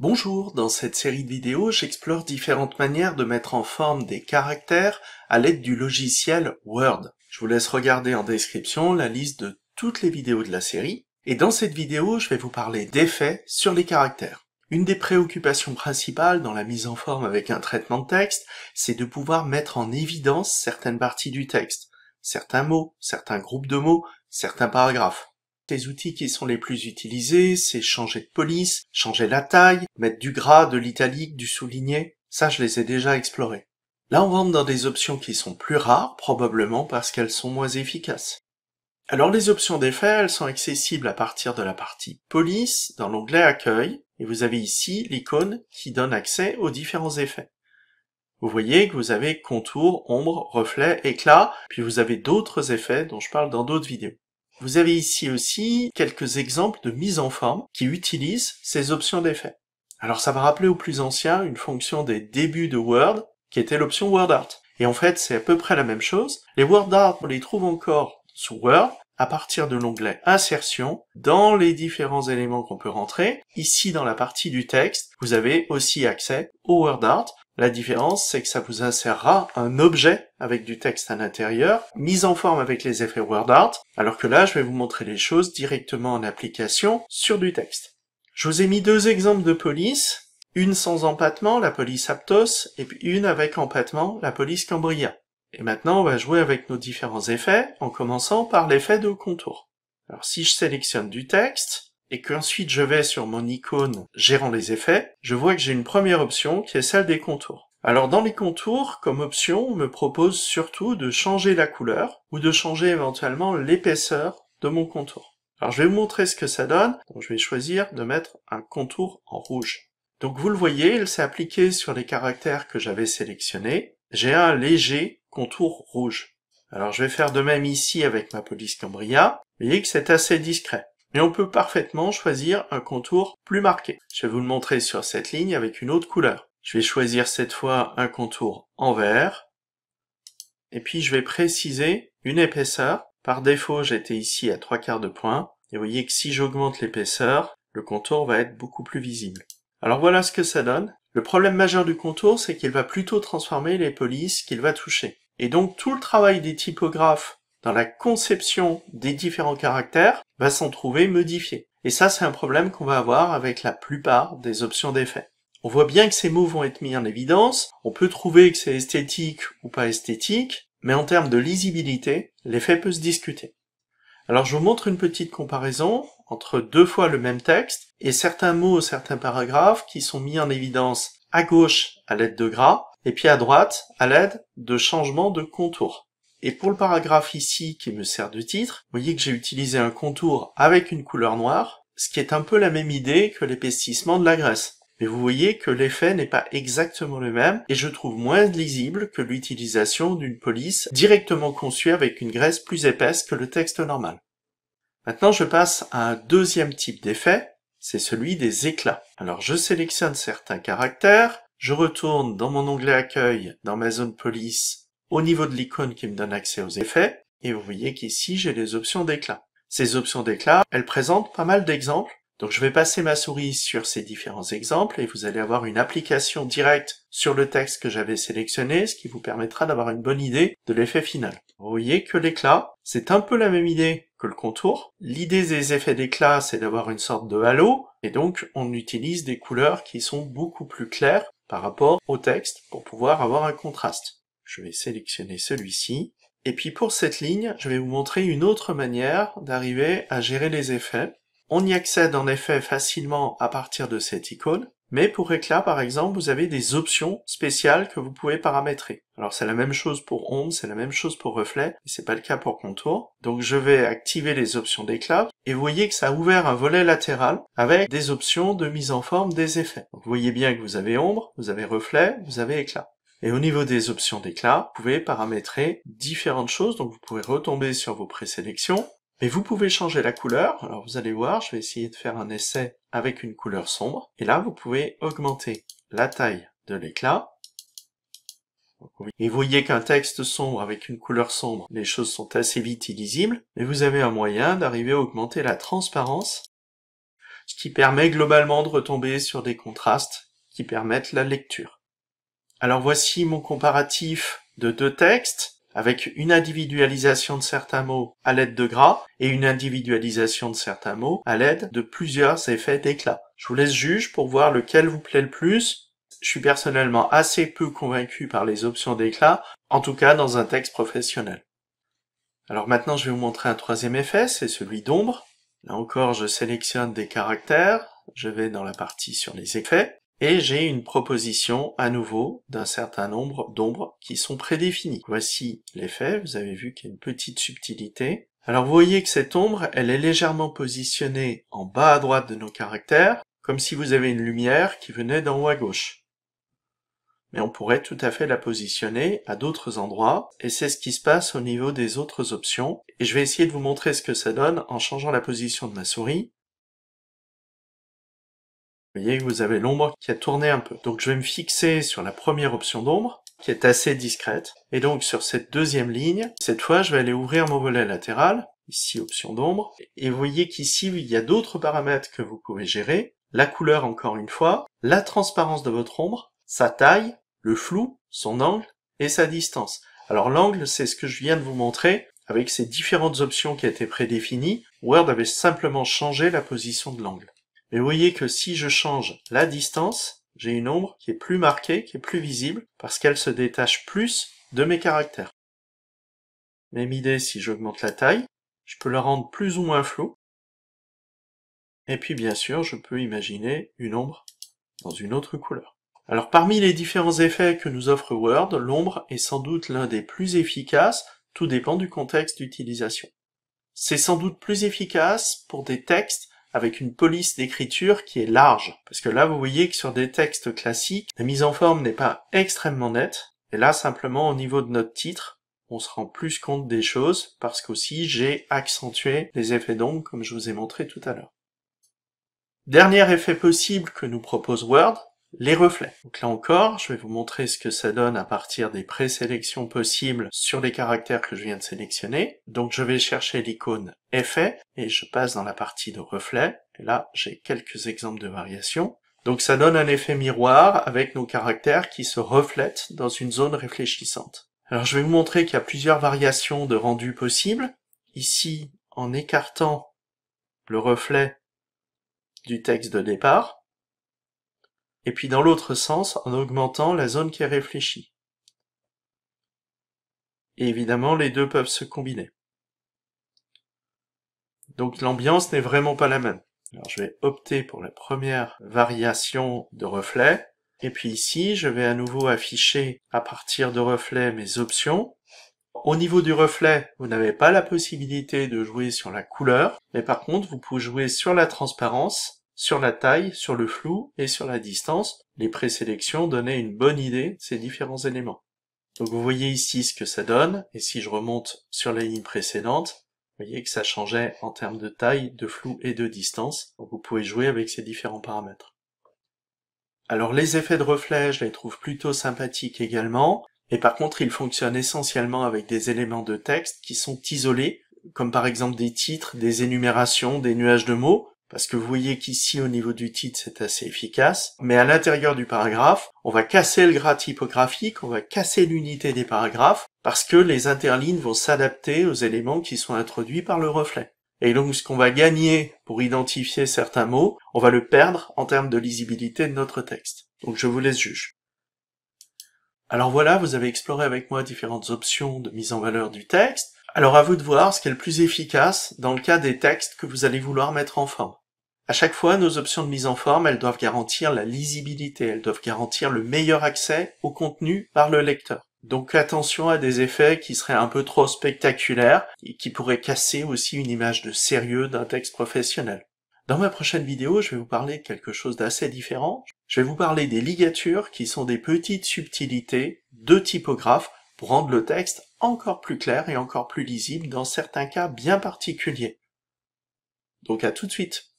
Bonjour, dans cette série de vidéos, j'explore différentes manières de mettre en forme des caractères à l'aide du logiciel Word. Je vous laisse regarder en description la liste de toutes les vidéos de la série. Et dans cette vidéo, je vais vous parler d'effets sur les caractères. Une des préoccupations principales dans la mise en forme avec un traitement de texte, c'est de pouvoir mettre en évidence certaines parties du texte, certains mots, certains groupes de mots, certains paragraphes. Les outils qui sont les plus utilisés, c'est changer de police, changer la taille, mettre du gras, de l'italique, du souligné. Ça, je les ai déjà explorés. Là, on rentre dans des options qui sont plus rares, probablement parce qu'elles sont moins efficaces. Alors les options d'effets, elles sont accessibles à partir de la partie Police dans l'onglet Accueil, et vous avez ici l'icône qui donne accès aux différents effets. Vous voyez que vous avez contour, ombre, reflet, éclat, puis vous avez d'autres effets dont je parle dans d'autres vidéos. Vous avez ici aussi quelques exemples de mise en forme qui utilisent ces options d'effet. Alors ça va rappeler au plus ancien une fonction des débuts de Word qui était l'option WordArt. Et en fait, c'est à peu près la même chose. Les WordArt, on les trouve encore sous Word à partir de l'onglet Insertion, dans les différents éléments qu'on peut rentrer. Ici, dans la partie du texte, vous avez aussi accès au WordArt la différence, c'est que ça vous insérera un objet avec du texte à l'intérieur, mis en forme avec les effets WordArt, alors que là, je vais vous montrer les choses directement en application sur du texte. Je vous ai mis deux exemples de police, une sans empattement, la police Aptos, et puis une avec empattement, la police Cambria. Et maintenant, on va jouer avec nos différents effets, en commençant par l'effet de contour. Alors si je sélectionne du texte, et qu'ensuite je vais sur mon icône gérant les effets, je vois que j'ai une première option qui est celle des contours. Alors dans les contours, comme option, on me propose surtout de changer la couleur ou de changer éventuellement l'épaisseur de mon contour. Alors je vais vous montrer ce que ça donne. Donc, je vais choisir de mettre un contour en rouge. Donc vous le voyez, il s'est appliqué sur les caractères que j'avais sélectionnés. J'ai un léger contour rouge. Alors je vais faire de même ici avec ma police Cambria. Vous voyez que c'est assez discret. Et on peut parfaitement choisir un contour plus marqué. Je vais vous le montrer sur cette ligne avec une autre couleur. Je vais choisir cette fois un contour en vert. Et puis je vais préciser une épaisseur. Par défaut, j'étais ici à trois quarts de point. Et vous voyez que si j'augmente l'épaisseur, le contour va être beaucoup plus visible. Alors voilà ce que ça donne. Le problème majeur du contour, c'est qu'il va plutôt transformer les polices qu'il va toucher. Et donc tout le travail des typographes dans la conception des différents caractères va s'en trouver modifié. Et ça, c'est un problème qu'on va avoir avec la plupart des options d'effet. On voit bien que ces mots vont être mis en évidence, on peut trouver que c'est esthétique ou pas esthétique, mais en termes de lisibilité, l'effet peut se discuter. Alors je vous montre une petite comparaison entre deux fois le même texte et certains mots, certains paragraphes qui sont mis en évidence à gauche à l'aide de gras et puis à droite à l'aide de changements de contour. Et pour le paragraphe ici qui me sert de titre, vous voyez que j'ai utilisé un contour avec une couleur noire, ce qui est un peu la même idée que l'épaississement de la graisse. Mais vous voyez que l'effet n'est pas exactement le même et je trouve moins lisible que l'utilisation d'une police directement conçue avec une graisse plus épaisse que le texte normal. Maintenant je passe à un deuxième type d'effet, c'est celui des éclats. Alors je sélectionne certains caractères, je retourne dans mon onglet accueil, dans ma zone police, au niveau de l'icône qui me donne accès aux effets, et vous voyez qu'ici j'ai les options d'éclat. Ces options d'éclat, elles présentent pas mal d'exemples, donc je vais passer ma souris sur ces différents exemples et vous allez avoir une application directe sur le texte que j'avais sélectionné, ce qui vous permettra d'avoir une bonne idée de l'effet final. Vous voyez que l'éclat, c'est un peu la même idée que le contour. L'idée des effets d'éclat, c'est d'avoir une sorte de halo, et donc on utilise des couleurs qui sont beaucoup plus claires par rapport au texte pour pouvoir avoir un contraste je vais sélectionner celui-ci. Et puis pour cette ligne, je vais vous montrer une autre manière d'arriver à gérer les effets. On y accède en effet facilement à partir de cette icône, mais pour éclat par exemple, vous avez des options spéciales que vous pouvez paramétrer. Alors c'est la même chose pour ombre, c'est la même chose pour reflet, mais c'est pas le cas pour contour. Donc je vais activer les options d'éclat, et vous voyez que ça a ouvert un volet latéral avec des options de mise en forme des effets. vous voyez bien que vous avez ombre, vous avez reflet, vous avez éclat. Et au niveau des options d'éclat, vous pouvez paramétrer différentes choses, donc vous pouvez retomber sur vos présélections, mais vous pouvez changer la couleur, alors vous allez voir, je vais essayer de faire un essai avec une couleur sombre, et là vous pouvez augmenter la taille de l'éclat, et vous voyez qu'un texte sombre avec une couleur sombre, les choses sont assez vite illisibles, mais vous avez un moyen d'arriver à augmenter la transparence, ce qui permet globalement de retomber sur des contrastes qui permettent la lecture. Alors voici mon comparatif de deux textes avec une individualisation de certains mots à l'aide de gras et une individualisation de certains mots à l'aide de plusieurs effets d'éclat. Je vous laisse juge pour voir lequel vous plaît le plus. Je suis personnellement assez peu convaincu par les options d'éclat, en tout cas dans un texte professionnel. Alors maintenant je vais vous montrer un troisième effet, c'est celui d'ombre. Là encore je sélectionne des caractères, je vais dans la partie sur les effets, et j'ai une proposition à nouveau d'un certain nombre d'ombres qui sont prédéfinies. Voici l'effet, vous avez vu qu'il y a une petite subtilité. Alors vous voyez que cette ombre, elle est légèrement positionnée en bas à droite de nos caractères, comme si vous avez une lumière qui venait d'en haut à gauche. Mais on pourrait tout à fait la positionner à d'autres endroits, et c'est ce qui se passe au niveau des autres options. Et je vais essayer de vous montrer ce que ça donne en changeant la position de ma souris. Vous voyez que vous avez l'ombre qui a tourné un peu. Donc je vais me fixer sur la première option d'ombre, qui est assez discrète. Et donc sur cette deuxième ligne, cette fois je vais aller ouvrir mon volet latéral, ici option d'ombre, et vous voyez qu'ici il y a d'autres paramètres que vous pouvez gérer, la couleur encore une fois, la transparence de votre ombre, sa taille, le flou, son angle et sa distance. Alors l'angle, c'est ce que je viens de vous montrer avec ces différentes options qui étaient prédéfinies. Word avait simplement changé la position de l'angle. Mais vous voyez que si je change la distance, j'ai une ombre qui est plus marquée, qui est plus visible, parce qu'elle se détache plus de mes caractères. Même idée si j'augmente la taille, je peux la rendre plus ou moins floue. Et puis bien sûr, je peux imaginer une ombre dans une autre couleur. Alors parmi les différents effets que nous offre Word, l'ombre est sans doute l'un des plus efficaces, tout dépend du contexte d'utilisation. C'est sans doute plus efficace pour des textes avec une police d'écriture qui est large. Parce que là, vous voyez que sur des textes classiques, la mise en forme n'est pas extrêmement nette. Et là, simplement, au niveau de notre titre, on se rend plus compte des choses, parce qu'aussi, j'ai accentué les effets donc comme je vous ai montré tout à l'heure. Dernier effet possible que nous propose Word, les reflets. Donc là encore, je vais vous montrer ce que ça donne à partir des présélections possibles sur les caractères que je viens de sélectionner. Donc je vais chercher l'icône effet et je passe dans la partie de reflets. Et là, j'ai quelques exemples de variations. Donc ça donne un effet miroir avec nos caractères qui se reflètent dans une zone réfléchissante. Alors je vais vous montrer qu'il y a plusieurs variations de rendu possibles. Ici, en écartant le reflet du texte de départ, et puis dans l'autre sens en augmentant la zone qui est réfléchie. Et évidemment, les deux peuvent se combiner. Donc l'ambiance n'est vraiment pas la même. Alors je vais opter pour la première variation de reflet. Et puis ici, je vais à nouveau afficher à partir de reflet mes options. Au niveau du reflet, vous n'avez pas la possibilité de jouer sur la couleur, mais par contre, vous pouvez jouer sur la transparence sur la taille, sur le flou et sur la distance, les présélections donnaient une bonne idée de ces différents éléments. Donc vous voyez ici ce que ça donne, et si je remonte sur la ligne précédente, vous voyez que ça changeait en termes de taille, de flou et de distance. vous pouvez jouer avec ces différents paramètres. Alors les effets de reflet, je les trouve plutôt sympathiques également. Et par contre, ils fonctionnent essentiellement avec des éléments de texte qui sont isolés, comme par exemple des titres, des énumérations, des nuages de mots, parce que vous voyez qu'ici, au niveau du titre, c'est assez efficace. Mais à l'intérieur du paragraphe, on va casser le gras typographique, on va casser l'unité des paragraphes, parce que les interlignes vont s'adapter aux éléments qui sont introduits par le reflet. Et donc, ce qu'on va gagner pour identifier certains mots, on va le perdre en termes de lisibilité de notre texte. Donc, je vous laisse juger. Alors voilà, vous avez exploré avec moi différentes options de mise en valeur du texte. Alors à vous de voir ce qui est le plus efficace dans le cas des textes que vous allez vouloir mettre en forme. À chaque fois, nos options de mise en forme, elles doivent garantir la lisibilité, elles doivent garantir le meilleur accès au contenu par le lecteur. Donc attention à des effets qui seraient un peu trop spectaculaires et qui pourraient casser aussi une image de sérieux d'un texte professionnel. Dans ma prochaine vidéo, je vais vous parler de quelque chose d'assez différent. Je vais vous parler des ligatures qui sont des petites subtilités de typographe pour rendre le texte encore plus clair et encore plus lisible dans certains cas bien particuliers. Donc à tout de suite